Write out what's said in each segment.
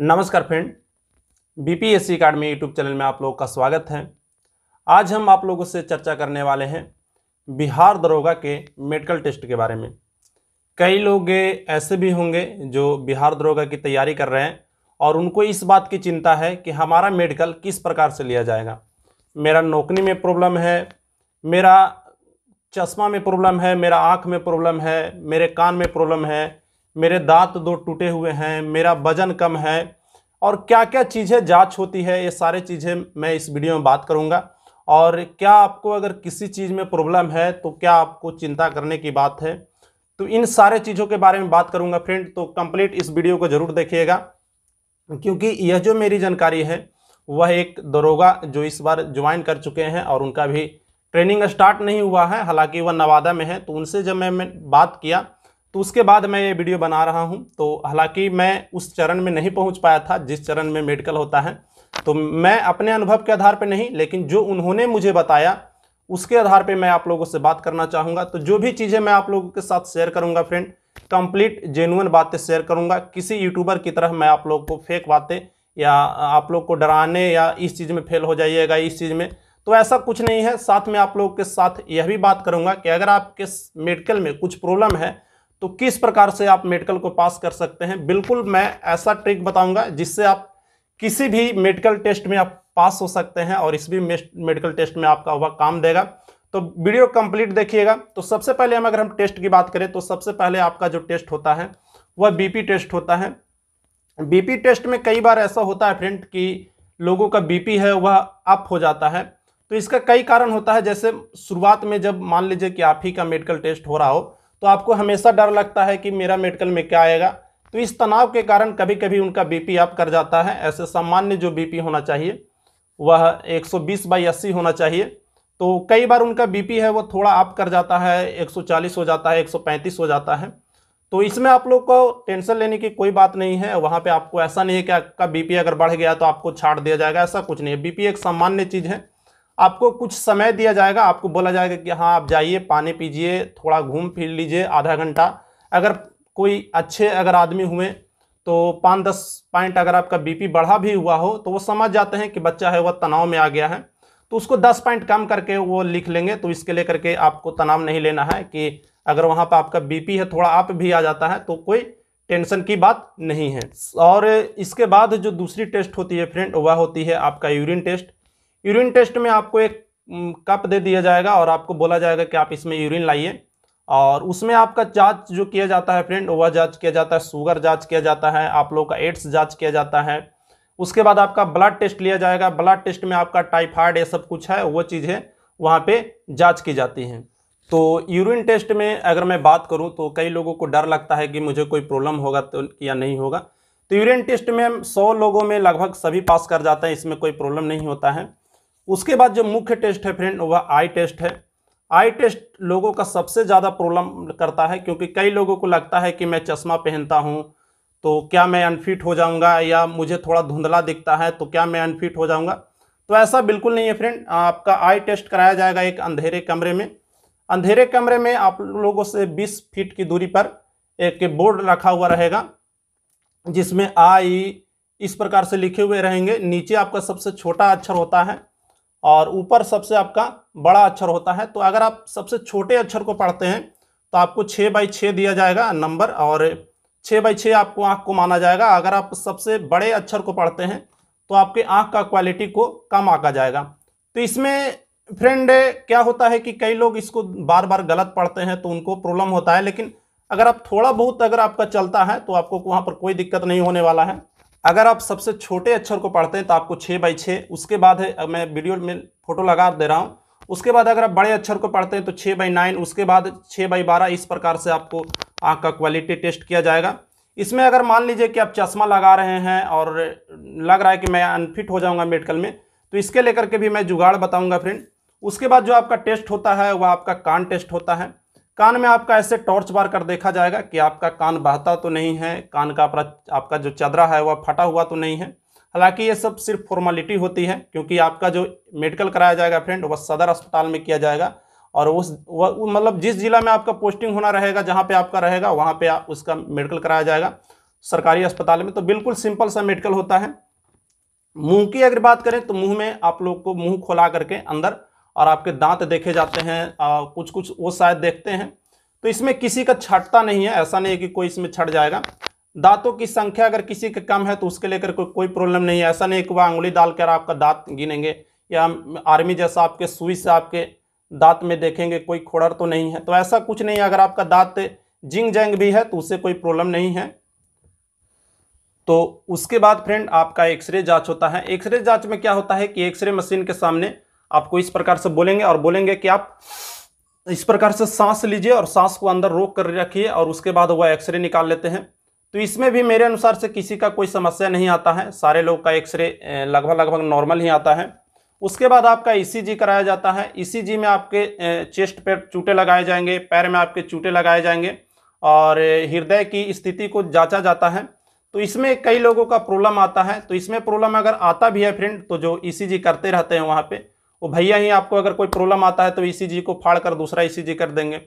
नमस्कार friend BPSC academy YouTube channel में आप लोगों का स्वागत है आज हम आप लोगों से चर्चा करने वाले हैं बिहार दरोगा के मेडिकल टेस्ट के बारे में कई लोग ऐसे भी होंगे जो बिहार दरोगा की तैयारी कर रहे हैं और उनको इस बात की चिंता है कि हमारा मेडिकल किस प्रकार से लिया जाएगा मेरा नौकरी में प्रॉब्लम है मेरा चश्मा में प्रॉब्लम है मेरा आँख में प्रॉब्लम है मेरे कान में प्रॉब्लम है मेरे दांत दो टूटे हुए हैं मेरा वजन कम है और क्या क्या चीज़ें जांच होती है ये सारे चीज़ें मैं इस वीडियो में बात करूँगा और क्या आपको अगर किसी चीज़ में प्रॉब्लम है तो क्या आपको चिंता करने की बात है तो इन सारे चीज़ों के बारे में बात करूँगा फ्रेंड तो कंप्लीट इस वीडियो को ज़रूर देखिएगा क्योंकि यह जो मेरी जानकारी है वह एक दरोगा जो इस बार ज्वाइन कर चुके हैं और उनका भी ट्रेनिंग स्टार्ट नहीं हुआ है हालांकि वह नवादा में है तो उनसे जब मैं बात किया तो उसके बाद मैं ये वीडियो बना रहा हूँ तो हालांकि मैं उस चरण में नहीं पहुँच पाया था जिस चरण में मेडिकल होता है तो मैं अपने अनुभव के आधार पर नहीं लेकिन जो उन्होंने मुझे बताया उसके आधार पे मैं आप लोगों से बात करना चाहूँगा तो जो भी चीज़ें मैं आप लोगों के साथ शेयर करूँगा फ्रेंड कंप्लीट जेनुअन बातें शेयर करूँगा किसी यूट्यूबर की तरह मैं आप लोग को फेक बातें या आप लोग को डराने या इस चीज़ में फेल हो जाइएगा इस चीज़ में तो ऐसा कुछ नहीं है साथ में आप लोगों के साथ यह भी बात करूँगा कि अगर आपके मेडिकल में कुछ प्रॉब्लम है तो किस प्रकार से आप मेडिकल को पास कर सकते हैं बिल्कुल मैं ऐसा ट्रिक बताऊंगा जिससे आप किसी भी मेडिकल टेस्ट में आप पास हो सकते हैं और इस भी मेडिकल टेस्ट में आपका वह काम देगा तो वीडियो कंप्लीट देखिएगा तो सबसे पहले हम अगर हम टेस्ट की बात करें तो सबसे पहले आपका जो टेस्ट होता है वह बीपी टेस्ट होता है बीपी टेस्ट में कई बार ऐसा होता है फ्रेंड कि लोगों का बीपी है वह अप हो जाता है तो इसका कई कारण होता है जैसे शुरुआत में जब मान लीजिए कि आप ही का मेडिकल टेस्ट हो रहा हो तो आपको हमेशा डर लगता है कि मेरा मेडिकल में क्या आएगा तो इस तनाव के कारण कभी कभी उनका बीपी अप कर जाता है ऐसे सामान्य जो बीपी होना चाहिए वह 120 बाई अस्सी होना चाहिए तो कई बार उनका बीपी है वो थोड़ा अप कर जाता है 140 हो जाता है 135 हो जाता है तो इसमें आप लोग को टेंशन लेने की कोई बात नहीं है वहाँ पे आपको ऐसा नहीं है कि आपका बी अगर बढ़ गया तो आपको छाट दिया जाएगा ऐसा कुछ नहीं है बी एक सामान्य चीज़ है आपको कुछ समय दिया जाएगा आपको बोला जाएगा कि हाँ आप जाइए पानी पीजिए थोड़ा घूम फिर लीजिए आधा घंटा अगर कोई अच्छे अगर आदमी हुए तो पाँच दस पॉइंट अगर आपका बीपी बढ़ा भी हुआ हो तो वो समझ जाते हैं कि बच्चा है वह तनाव में आ गया है तो उसको दस पॉइंट कम करके वो लिख लेंगे तो इसके ले करके आपको तनाव नहीं लेना है कि अगर वहाँ पर आपका बीपी है थोड़ा आप भी आ जाता है तो कोई टेंशन की बात नहीं है और इसके बाद जो दूसरी टेस्ट होती है फ्रेंड वह होती है आपका यूरिन टेस्ट यूरिन टेस्ट में आपको एक कप दे दिया जाएगा और आपको बोला जाएगा कि आप इसमें यूरिन लाइए और उसमें आपका जांच जो किया जाता है फ्रेंड वह जांच किया जाता है शुगर जांच किया जाता है आप लोगों का एड्स जांच किया जाता है उसके बाद आपका ब्लड टेस्ट लिया जाएगा ब्लड टेस्ट में आपका टाइफाइड ये सब कुछ है वो चीज़ है वहाँ पर जाँच की जाती है तो यूरिन टेस्ट में अगर मैं बात करूँ तो कई लोगों को डर लगता है कि मुझे कोई प्रॉब्लम होगा तो या नहीं होगा तो यूरिन टेस्ट में सौ लोगों में लगभग सभी पास कर जाते हैं इसमें कोई प्रॉब्लम नहीं होता है उसके बाद जो मुख्य टेस्ट है फ्रेंड वह आई टेस्ट है आई टेस्ट लोगों का सबसे ज़्यादा प्रॉब्लम करता है क्योंकि कई लोगों को लगता है कि मैं चश्मा पहनता हूँ तो क्या मैं अनफिट हो जाऊँगा या मुझे थोड़ा धुंधला दिखता है तो क्या मैं अनफिट हो जाऊँगा तो ऐसा बिल्कुल नहीं है फ्रेंड आपका आई टेस्ट कराया जाएगा एक अंधेरे कमरे में अंधेरे कमरे में आप लोगों से 20 फीट की दूरी पर एक बोर्ड रखा हुआ रहेगा जिसमें आई इस प्रकार से लिखे हुए रहेंगे नीचे आपका सबसे छोटा अक्षर होता है और ऊपर सबसे आपका बड़ा अक्षर होता है तो अगर आप सबसे छोटे अक्षर को पढ़ते हैं तो आपको छः बाई छः दिया जाएगा नंबर और छः बाई छः आपको आँख को माना जाएगा अगर आप सबसे बड़े अक्षर को पढ़ते हैं तो आपके आँख का क्वालिटी को कम आका जाएगा तो इसमें फ्रेंड क्या होता है कि कई लोग इसको बार बार गलत पढ़ते हैं तो उनको प्रॉब्लम होता है लेकिन अगर आप थोड़ा बहुत अगर आपका चलता है तो आपको वहाँ पर कोई दिक्कत नहीं होने वाला है अगर आप सबसे छोटे अक्षर को पढ़ते हैं तो आपको छः बाई छः उसके बाद है मैं वीडियो में फोटो लगा दे रहा हूँ उसके बाद अगर आप बड़े अक्षर को पढ़ते हैं तो छः बाई नाइन उसके बाद छः बाई बारह इस प्रकार से आपको आँख का क्वालिटी टेस्ट किया जाएगा इसमें अगर मान लीजिए कि आप चश्मा लगा रहे हैं और लग रहा है कि मैं अनफिट हो जाऊँगा मेडिकल में तो इसके लेकर के भी मैं जुगाड़ बताऊँगा फ्रेंड उसके बाद जो आपका टेस्ट होता है वह आपका कान टेस्ट होता है कान में आपका ऐसे टॉर्च बार कर देखा जाएगा कि आपका कान बहता तो नहीं है कान का आपका जो चदरा है वह फटा हुआ तो नहीं है हालांकि ये सब सिर्फ फॉर्मेलिटी होती है क्योंकि आपका जो मेडिकल कराया जाएगा फ्रेंड वह सदर अस्पताल में किया जाएगा और उस वह मतलब जिस ज़िला में आपका पोस्टिंग होना रहेगा जहाँ पे आपका रहेगा वहाँ पे आप उसका मेडिकल कराया जाएगा सरकारी अस्पताल में तो बिल्कुल सिंपल सा मेडिकल होता है मुँह की अगर बात करें तो मुँह में आप लोग को मुँह खोला करके अंदर और आपके दांत देखे जाते हैं आ, कुछ कुछ वो शायद देखते हैं तो इसमें किसी का छटता नहीं है ऐसा नहीं है कि कोई इसमें छट जाएगा दांतों की संख्या अगर किसी के कम है तो उसके लेकर कोई कोई प्रॉब्लम नहीं है ऐसा नहीं कि वह आंगुली डालकर आपका दांत गिनेंगे या आर्मी जैसा आपके सुई से आपके दांत में देखेंगे कोई खोड़र तो नहीं है तो ऐसा कुछ नहीं है अगर आपका दांत जिंग जैंग भी है तो उससे कोई प्रॉब्लम नहीं है तो उसके बाद फ्रेंड आपका एक्सरे जाँच होता है एक्सरे जाँच में क्या होता है कि एक्सरे मशीन के सामने आपको इस प्रकार से बोलेंगे और बोलेंगे कि आप इस प्रकार से सांस लीजिए और सांस को अंदर रोक कर रखिए और उसके बाद वह एक्सरे निकाल लेते हैं तो इसमें भी मेरे अनुसार से किसी का कोई समस्या नहीं आता है सारे लोग का एक्सरे लगभग लगभग नॉर्मल ही आता है उसके बाद आपका ईसीजी e कराया जाता है ईसीजी e में आपके चेस्ट पर चूटे लगाए जाएंगे पैर में आपके चूटे लगाए जाएंगे और हृदय की स्थिति को जांचा जाता है तो इसमें कई लोगों का प्रॉब्लम आता है तो इसमें प्रॉब्लम अगर आता भी है फ्रेंड तो जो ई e करते रहते हैं वहाँ पर वो तो भैया ही आपको अगर कोई प्रॉब्लम आता है तो ई को फाड़ कर दूसरा ई कर देंगे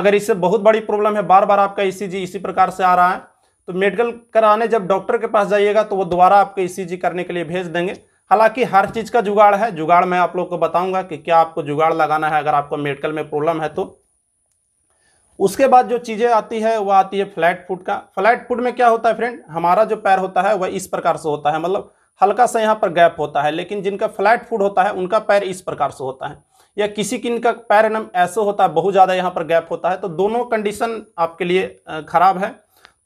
अगर इससे बहुत बड़ी प्रॉब्लम है बार बार आपका ई इसी प्रकार से आ रहा है तो मेडिकल कराने जब डॉक्टर के पास जाइएगा तो वो दोबारा आपको ई करने के लिए भेज देंगे हालांकि हर चीज़ का जुगाड़ है जुगाड़ मैं आप लोग को बताऊंगा कि क्या आपको जुगाड़ लगाना है अगर आपको मेडिकल में प्रॉब्लम है तो उसके बाद जो चीज़ें आती है वह आती है फ्लैट फुट का फ्लैट फुट में क्या होता है फ्रेंड हमारा जो पैर होता है वह इस प्रकार से होता है मतलब हल्का सा यहाँ पर गैप होता है लेकिन जिनका फ्लैट फूड होता है उनका पैर इस प्रकार से होता है या किसी किन का पैर नम ऐसे होता है बहुत ज़्यादा यहाँ पर गैप होता है तो दोनों कंडीशन आपके लिए ख़राब है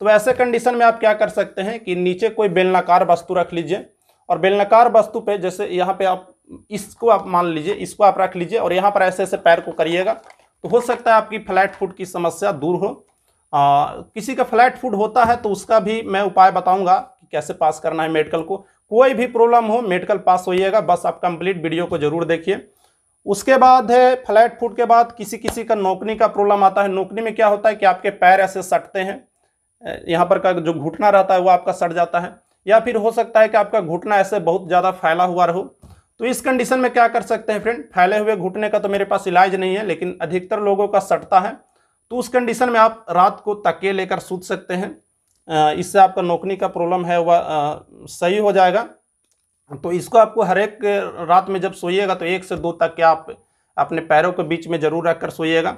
तो ऐसे कंडीशन में आप क्या कर सकते हैं कि नीचे कोई बेलनाकार वस्तु रख लीजिए और बेलनाकार वस्तु पे जैसे यहाँ पे आप इसको आप मान लीजिए इसको आप रख लीजिए और यहाँ पर ऐसे ऐसे पैर को करिएगा तो हो सकता है आपकी फ्लैट फूड की समस्या दूर हो आ, किसी का फ्लैट फूड होता है तो उसका भी मैं उपाय बताऊँगा कि कैसे पास करना है मेडिकल को कोई भी प्रॉब्लम हो मेडिकल पास होइएगा बस आप कंप्लीट वीडियो को जरूर देखिए उसके बाद है फ्लैट फुट के बाद किसी किसी का नौकरी का प्रॉब्लम आता है नौकरी में क्या होता है कि आपके पैर ऐसे सटते हैं यहाँ पर का जो घुटना रहता है वो आपका सट जाता है या फिर हो सकता है कि आपका घुटना ऐसे बहुत ज़्यादा फैला हुआ रहो तो इस कंडीशन में क्या कर सकते हैं फ्रेंड फैले हुए घुटने का तो मेरे पास इलाज नहीं है लेकिन अधिकतर लोगों का सटता है तो उस कंडीशन में आप रात को तके लेकर सूत सकते हैं इससे आपका नौकरी का प्रॉब्लम है वह सही हो जाएगा तो इसको आपको हर एक रात में जब सोइएगा तो एक से दो तक के आप अपने पैरों के बीच में जरूर रखकर सोइएगा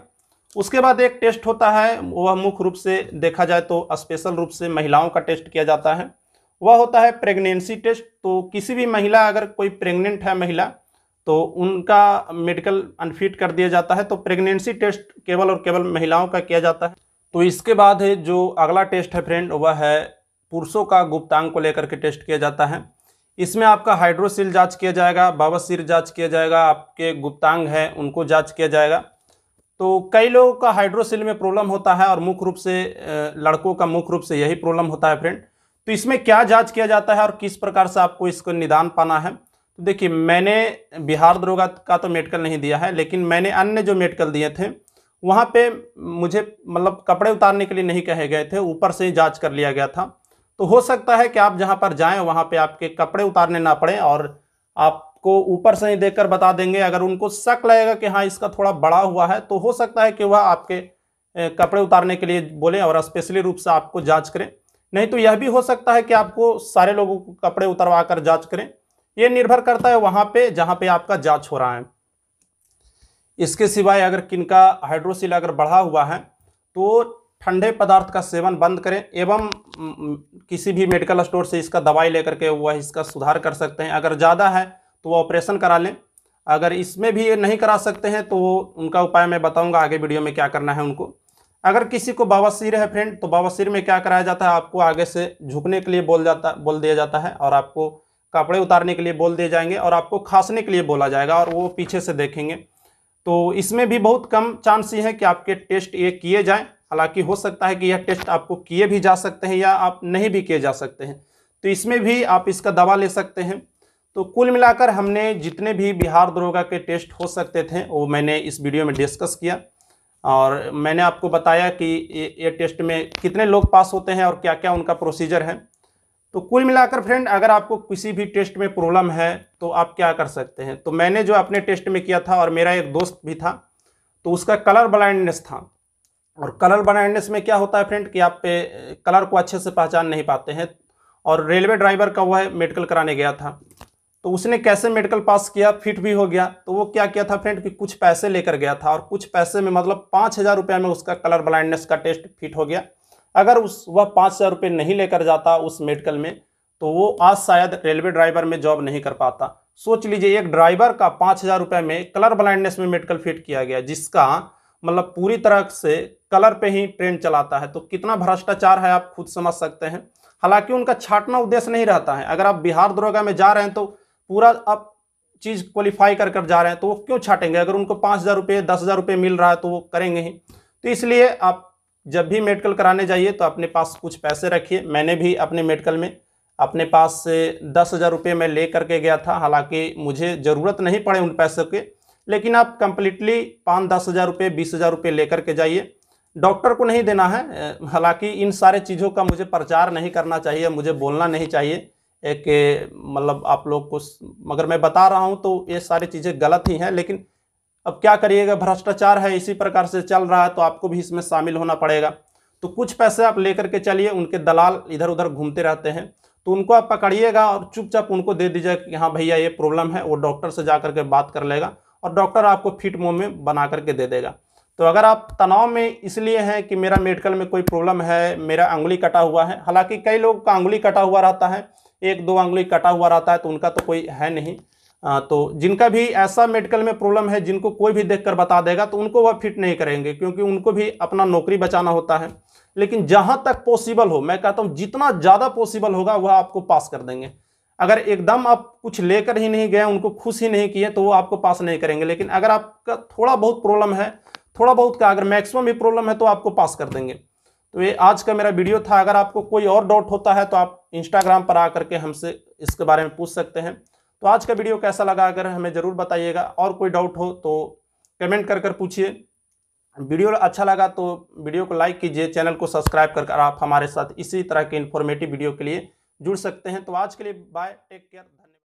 उसके बाद एक टेस्ट होता है वह मुख्य रूप से देखा जाए तो स्पेशल रूप से महिलाओं का टेस्ट किया जाता है वह होता है प्रेगनेंसी टेस्ट तो किसी भी महिला अगर कोई प्रेग्नेंट है महिला तो उनका मेडिकल अनफिट कर दिया जाता है तो प्रेगनेंसी टेस्ट केवल और केवल महिलाओं का किया जाता है तो इसके बाद है जो अगला टेस्ट है फ्रेंड वह है पुरुषों का गुप्तांग को लेकर के टेस्ट किया जाता है इसमें आपका हाइड्रोसिल जांच किया जाएगा सिर जांच किया जाएगा आपके गुप्तांग है उनको जांच किया जाएगा तो कई लोगों का हाइड्रोसिल में प्रॉब्लम होता है और मुख्य रूप से लड़कों का मुख्य रूप से यही प्रॉब्लम होता है फ्रेंड तो इसमें क्या जाँच किया जाता है और किस प्रकार से आपको इसको निदान पाना है तो देखिए मैंने बिहार दरोगा का तो मेडिकल नहीं दिया है लेकिन मैंने अन्य जो मेडिकल दिए थे वहाँ पे मुझे मतलब कपड़े उतारने के लिए नहीं कहे गए थे ऊपर से ही जांच कर लिया गया था तो हो सकता है कि आप जहाँ पर जाएं वहाँ पे आपके कपड़े उतारने ना पड़े और आपको ऊपर से ही देखकर बता देंगे अगर उनको शक लगेगा कि हाँ इसका थोड़ा बड़ा हुआ है तो हो सकता है कि वह आपके कपड़े उतारने के लिए बोलें और स्पेशली रूप से आपको जाँच करें नहीं तो यह भी हो सकता है कि आपको सारे लोगों को कपड़े उतरवा कर जाँच करें ये निर्भर करता है वहाँ पर जहाँ पर आपका जाँच हो रहा है इसके सिवाय अगर किनका हाइड्रोसिल अगर बढ़ा हुआ है तो ठंडे पदार्थ का सेवन बंद करें एवं किसी भी मेडिकल स्टोर से इसका दवाई लेकर के वह इसका सुधार कर सकते हैं अगर ज़्यादा है तो वह ऑपरेशन करा लें अगर इसमें भी ये नहीं करा सकते हैं तो उनका उपाय मैं बताऊंगा आगे वीडियो में क्या करना है उनको अगर किसी को बवासीर है फ्रेंड तो बवासीर में क्या कराया जाता है आपको आगे से झुकने के लिए बोल जाता बोल दिया जाता है और आपको कपड़े उतारने के लिए बोल दिए जाएंगे और आपको खांसने के लिए बोला जाएगा और वो पीछे से देखेंगे तो इसमें भी बहुत कम चांस ये है कि आपके टेस्ट ये किए जाएं हालांकि हो सकता है कि यह टेस्ट आपको किए भी जा सकते हैं या आप नहीं भी किए जा सकते हैं तो इसमें भी आप इसका दवा ले सकते हैं तो कुल मिलाकर हमने जितने भी बिहार दरोगा के टेस्ट हो सकते थे वो मैंने इस वीडियो में डिस्कस किया और मैंने आपको बताया कि ये टेस्ट में कितने लोग पास होते हैं और क्या क्या उनका प्रोसीजर है तो कुल मिलाकर फ्रेंड अगर आपको किसी भी टेस्ट में प्रॉब्लम है तो आप क्या कर सकते हैं तो मैंने जो अपने टेस्ट में किया था और मेरा एक दोस्त भी था तो उसका कलर ब्लाइंडनेस था और कलर ब्लाइंडनेस में क्या होता है फ्रेंड कि आप पे कलर को अच्छे से पहचान नहीं पाते हैं और रेलवे ड्राइवर का वह मेडिकल कराने गया था तो उसने कैसे मेडिकल पास किया फिट भी हो गया तो वो क्या किया था फ्रेंड कि कुछ पैसे लेकर गया था और कुछ पैसे में मतलब पाँच हज़ार रुपये में उसका कलर ब्लाइंडनेस का टेस्ट फिट हो गया अगर उस वह पाँच हज़ार रुपये नहीं लेकर जाता उस मेडिकल में तो वो आज शायद रेलवे ड्राइवर में जॉब नहीं कर पाता सोच लीजिए एक ड्राइवर का पाँच हज़ार रुपये में कलर ब्लाइंडनेस में मेडिकल फिट किया गया जिसका मतलब पूरी तरह से कलर पे ही ट्रेन चलाता है तो कितना भ्रष्टाचार है आप खुद समझ सकते हैं हालांकि उनका छाटना उद्देश्य नहीं रहता है अगर आप बिहार दरोगा में जा रहे हैं तो पूरा आप चीज़ क्वालिफाई कर कर जा रहे हैं तो वो क्यों छाटेंगे अगर उनको पाँच हज़ार रुपये दस हज़ार रुपये मिल रहा है तो वो करेंगे ही तो इसलिए आप जब भी मेडिकल कराने जाइए तो अपने पास कुछ पैसे रखिए मैंने भी अपने मेडिकल में अपने पास से दस हज़ार रुपये मैं ले करके गया था हालांकि मुझे ज़रूरत नहीं पड़े उन पैसों के लेकिन आप कंप्लीटली पाँच दस हज़ार रुपये बीस हज़ार रुपये ले करके जाइए डॉक्टर को नहीं देना है हालांकि इन सारे चीज़ों का मुझे प्रचार नहीं करना चाहिए मुझे बोलना नहीं चाहिए एक मतलब आप लोग को मगर मैं बता रहा हूँ तो ये सारी चीज़ें गलत ही हैं लेकिन अब क्या करिएगा भ्रष्टाचार है इसी प्रकार से चल रहा है तो आपको भी इसमें शामिल होना पड़ेगा तो कुछ पैसे आप लेकर के चलिए उनके दलाल इधर उधर घूमते रहते हैं तो उनको आप पकड़िएगा और चुपचाप उनको दे दीजिएगा कि हाँ भैया ये प्रॉब्लम है वो डॉक्टर से जा करके बात कर लेगा और डॉक्टर आपको फिट मुँह में बना करके दे देगा तो अगर आप तनाव में इसलिए हैं कि मेरा मेडिकल में कोई प्रॉब्लम है मेरा अंगुली कटा हुआ है हालांकि कई लोगों का अंगुली कटा हुआ रहता है एक दो अंगुली कटा हुआ रहता है तो उनका तो कोई है नहीं तो जिनका भी ऐसा मेडिकल में प्रॉब्लम है जिनको कोई भी देखकर बता देगा तो उनको वह फिट नहीं करेंगे क्योंकि उनको भी अपना नौकरी बचाना होता है लेकिन जहाँ तक पॉसिबल हो मैं कहता हूँ जितना ज़्यादा पॉसिबल होगा वह आपको पास कर देंगे अगर एकदम आप कुछ लेकर ही नहीं गए उनको खुश ही नहीं किए तो वो आपको पास नहीं करेंगे लेकिन अगर आपका थोड़ा बहुत प्रॉब्लम है थोड़ा बहुत का अगर मैक्सिमम भी प्रॉब्लम है तो आपको पास कर देंगे तो ये आज का मेरा वीडियो था अगर आपको कोई और डाउट होता है तो आप इंस्टाग्राम पर आकर के हमसे इसके बारे में पूछ सकते हैं तो आज का वीडियो कैसा लगा अगर हमें ज़रूर बताइएगा और कोई डाउट हो तो कमेंट कर कर पूछिए वीडियो अच्छा लगा तो वीडियो को लाइक कीजिए चैनल को सब्सक्राइब कर कर आप हमारे साथ इसी तरह के इन्फॉर्मेटिव वीडियो के लिए जुड़ सकते हैं तो आज के लिए बाय टेक केयर